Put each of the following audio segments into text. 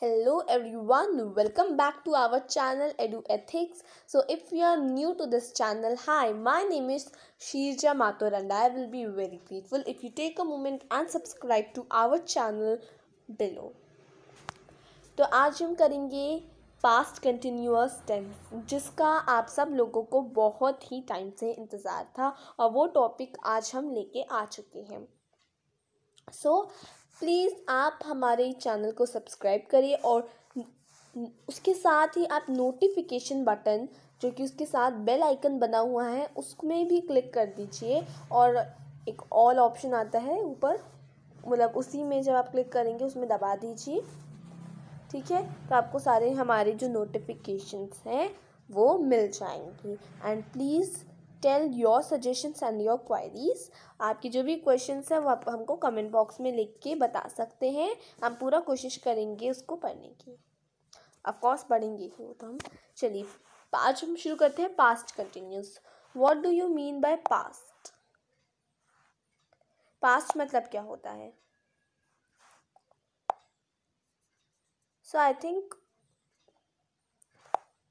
hello everyone welcome back to our channel edu ethics so if you are new to this channel hi my name is shirja mathur and i will be very grateful if you take a moment and subscribe to our channel below तो आज हम करेंगे past continuous tense जिसका आप सब लोगों को बहुत ही टाइम से इंतज़ार था और वो टॉपिक आज हम लेके आ चुके हैं सो so, प्लीज़ आप हमारे चैनल को सब्सक्राइब करिए और उसके साथ ही आप नोटिफिकेशन बटन जो कि उसके साथ बेल आइकन बना हुआ है उसमें भी क्लिक कर दीजिए और एक ऑल ऑप्शन आता है ऊपर मतलब उसी में जब आप क्लिक करेंगे उसमें दबा दीजिए ठीक है तो आपको सारे हमारे जो नोटिफिकेशंस हैं वो मिल जाएंगी and please tell your suggestions and your queries आपके जो भी क्वेश्चन है वो आप हमको कमेंट बॉक्स में लिख के बता सकते हैं हम पूरा कोशिश करेंगे उसको पढ़ने की ऑफकोर्स पढ़ेंगे ही वो तो हम चलिए आज हम शुरू करते हैं past continuous what do you mean by past past मतलब क्या होता है सो आई थिंक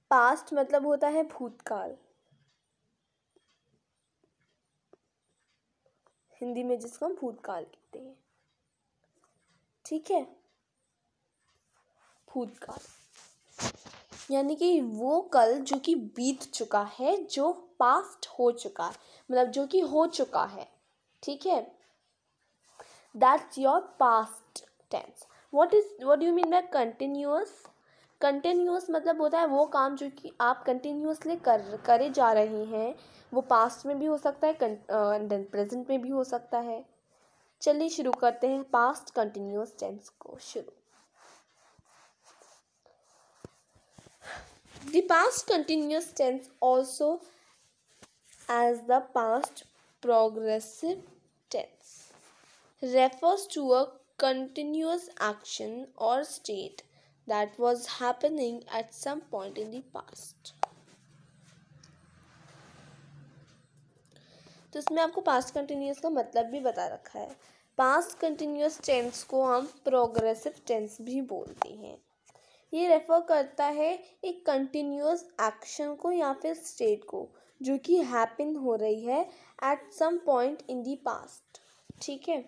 पास्ट मतलब होता है भूतकाल हिंदी में जिसको हम भूतकाल कहते हैं ठीक है भूतकाल यानी कि वो कल जो कि बीत चुका है जो पास्ट हो चुका है मतलब जो कि हो चुका है ठीक है that's your past tense what is what do you mean by continuous मतलब होता है वो काम जो कि आप कंटिन्यूसली कर करे जा रहे हैं वो पास्ट में भी हो सकता है देन प्रेजेंट में भी हो सकता है चलिए शुरू करते हैं पास्ट कंटिन्यूस टेंस को शुरू the past continuous tense also as the past progressive tense refers to a continuous action or state that was happening at some point in the past तो इसमें आपको पास्ट कंटिन्यूस का मतलब भी बता रखा है पास्ट कंटिन्यूस टेंस को हम प्रोग्रेसिव टेंस भी बोलते हैं ये रेफर करता है एक कंटिन्यूस एक्शन को या फिर स्टेट को जो कि हैपन हो रही है at some point in the past ठीक है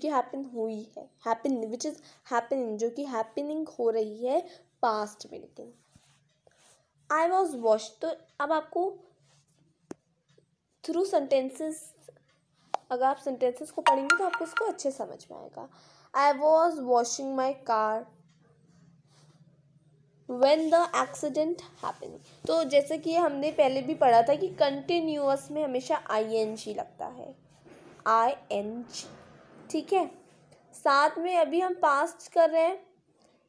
कि हैपन हुई है हैपन विच इज़ हैपनिंग जो कि हैपनिंग हो रही है पास्ट में लेकिन आई वॉज वॉश तो अब आपको थ्रू सेंटेंसेस अगर आप सेंटेंसेस को पढ़ेंगे तो आपको इसको अच्छे समझ में आएगा I was washing my car when the accident happen तो जैसे कि हमने पहले भी पढ़ा था कि कंटिन्यूस में हमेशा आई एन जी लगता है आई एन जी ठीक है साथ में अभी हम पास्ट कर रहे हैं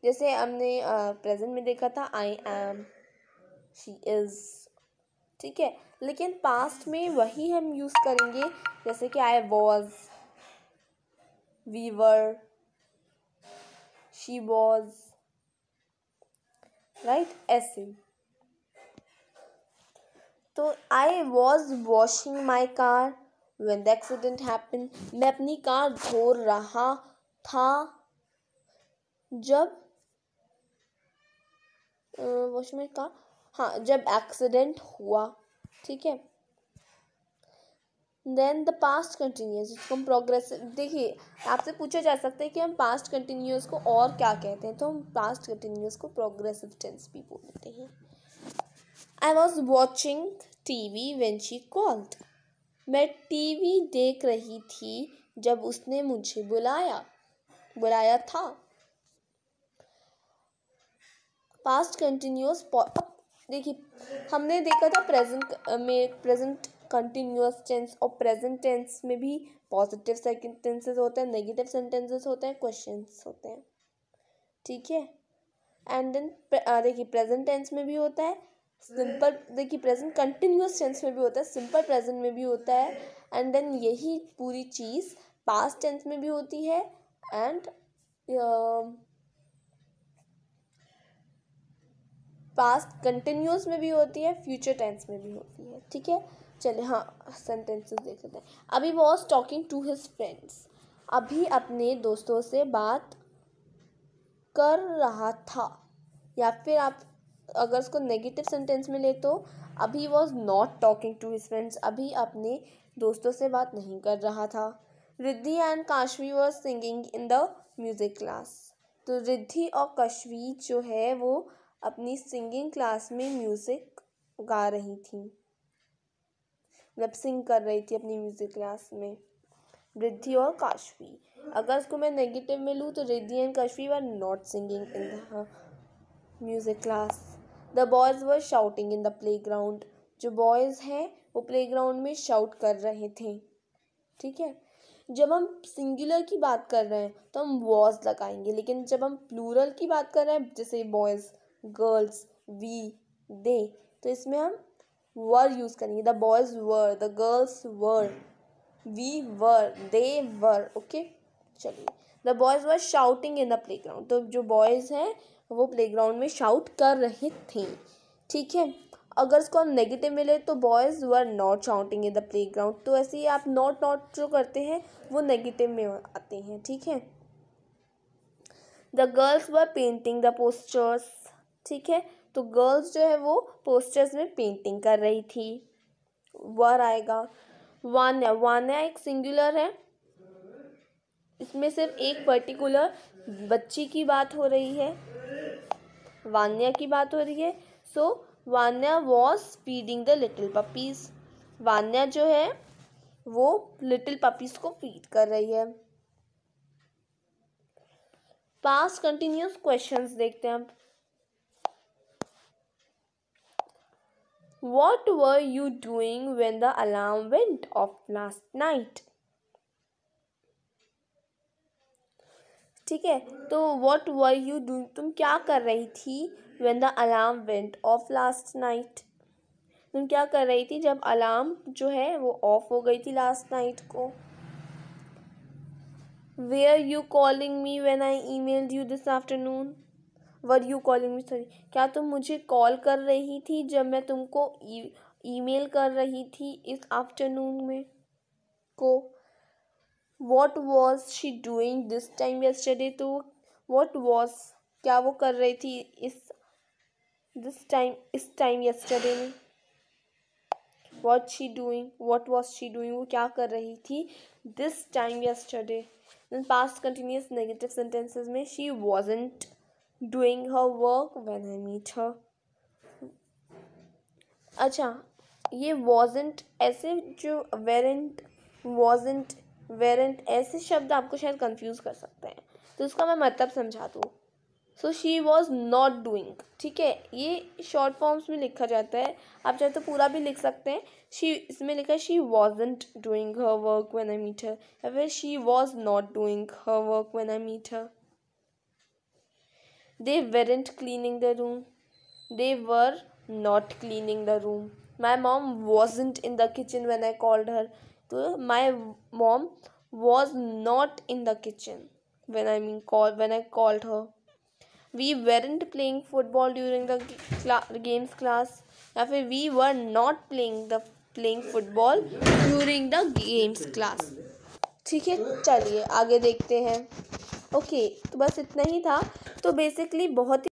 जैसे हमने प्रेजेंट में देखा था आई एम शी इज़ ठीक है लेकिन पास्ट में वही हम यूज़ करेंगे जैसे कि I was we were she was right ऐसे तो I was washing my car when the accident happened मैं अपनी कार धो रहा था जब वॉशमैन कार हाँ जब एक्सीडेंट हुआ ठीक है देन द पास्ट कंटिन्यूस जिसको हम प्रोग्रेसिव देखिए आपसे पूछा जा सकता है कि हम पास्ट कंटिन्यूस को और क्या कहते हैं तो हम पास्ट कंटिन्यूस को प्रोग्रेसिव टेंस भी बोलते हैं I was watching TV when she called मैं टी वी देख रही थी जब उसने मुझे बुलाया बुलाया था पास्ट कंटिन्यूस देखिए हमने देखा था प्रेजेंट में प्रेजेंट कंटिन्यूस टेंस और प्रेजेंट टेंस में भी पॉजिटिव सेंटेंसेस होते हैं नेगेटिव सेंटेंसेस होते हैं क्वेश्चन होते हैं ठीक है एंड देन देखिए प्रेजेंट टेंस में भी होता है सिंपल देखिए प्रेजेंट कंटिन्यूस टेंस में भी होता है सिंपल प्रेजेंट में भी होता है एंड देन यही पूरी चीज़ पास्ट टेंस में भी होती है एंड पास्ट कंटिन्यूस में भी होती है फ्यूचर टेंस में भी होती है ठीक है चले हाँ सेंटेंसेस देख लेते हैं Abhi was talking to his friends Abhi अपने दोस्तों से बात कर रहा था या फिर आप अगर उसको नेगेटिव सेंटेंस में ले तो Abhi was not talking to his friends Abhi अपने दोस्तों से बात नहीं कर रहा था Riddhi and Kashvi was singing in the music class तो रिद्धि और कश्वी जो है वो अपनी सिंगिंग क्लास में म्यूज़िक गा रही थी मतलब सिंग कर रही थी अपनी म्यूज़िक क्लास में रिद्धि और काशवी अगर उसको मैं नेगेटिव में लूँ तो Riddhi and Kashvi were not singing in the music class the boys were shouting in the playground जो बॉयज़ हैं वो प्ले ग्राउंड में शाउट कर रहे थे ठीक है जब हम सिंगुलर की बात कर रहे हैं तो हम वॉज लगाएंगे लेकिन जब हम प्लूरल की बात कर रहे हैं जैसे बॉयज़ गर्ल्स वी दे तो इसमें हम वर यूज़ करेंगे the boys were the girls were we were they were okay चलिए the boys were shouting in the playground तो जो बॉयज़ हैं वो प्लेग्राउंड में शाउट कर रही थी ठीक है अगर इसको हम नेगेटिव मिले तो boys were not shouting in the playground तो ऐसे ही आप नॉट नॉट जो करते हैं वो नेगेटिव में आते हैं ठीक है the girls were painting the posters ठीक है तो गर्ल्स जो है वो पोस्टर्स में पेंटिंग कर रही थी वर आएगा वान्या वान्या एक सिंगुलर है इसमें सिर्फ एक पर्टिकुलर बच्ची की बात हो रही है वान्या की बात हो रही है so Vanya was feeding the little puppies Vanya जो है वो लिटिल पपीज़ को फीड कर रही है पास कंटिन्यूस क्वेश्चन देखते हैं हम what were you doing when the alarm went off last night ठीक है तो वॉट वर यू डू तुम क्या कर रही थी when the alarm went off last night तुम क्या कर रही थी जब अलार्म जो है वो ऑफ हो गई थी लास्ट नाइट को were are you calling me when I email you this afternoon were you calling me sorry क्या तुम मुझे कॉल कर रही थी जब मैं तुमको ई e- मेल कर रही थी इस आफ्टरनून में what was she doing this time yesterday तो वॉट वॉज क्या वो कर रही थी इस दिस टाइम इस टाइम यस्टरडे में what she doing what was she doing वो क्या कर रही थी this time yesterday in past continuous negative sentences में she wasn't doing her work when I meet her अच्छा ये वॉजेंट ऐसे जो वेरेंट वॉजेंट वेरेंट ऐसे शब्द आपको शायद कंफ्यूज कर सकते हैं तो इसका मैं मतलब समझा दूँ so she was not doing ठीक है ये शॉर्ट फॉर्म्स में लिखा जाता है आप चाहे तो पूरा भी लिख सकते हैं शी इसमें लिखा है she wasn't doing her work when I meet her या फिर she was not doing her work when I meet her they weren't cleaning the room they were not cleaning the room my mom wasn't in the kitchen when I called her तो my mom was not in the kitchen when I mean call when I called her we weren't playing football during the games class या फिर we were not playing the playing football during the games class ठीक है चलिए आगे देखते हैं okay okay, तो बस इतना ही था तो बेसिकली बहुत ही